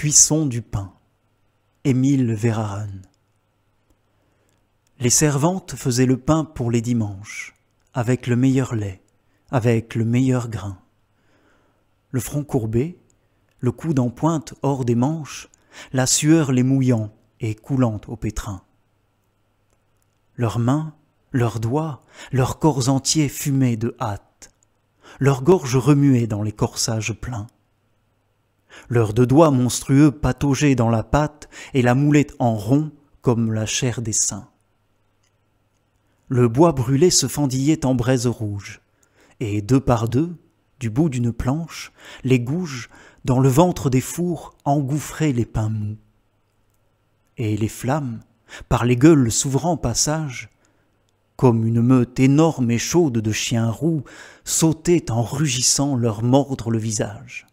Cuisson du pain. Émile Verhaeren. Les servantes faisaient le pain pour les dimanches, avec le meilleur lait, avec le meilleur grain. Le front courbé, le coude en pointe hors des manches, la sueur les mouillant et coulant au pétrin. Leurs mains, leurs doigts, leurs corps entiers fumaient de hâte, leurs gorges remuaient dans les corsages pleins. Leurs deux doigts monstrueux pataugeaient dans la pâte et la moulette en rond comme la chair des saints. Le bois brûlé se fendillait en braise rouge, et deux par deux, du bout d'une planche, les gouges, dans le ventre des fours, engouffraient les pains mous. Et les flammes, par les gueules s'ouvrant passage, comme une meute énorme et chaude de chiens roux, sautaient en rugissant leur mordre le visage.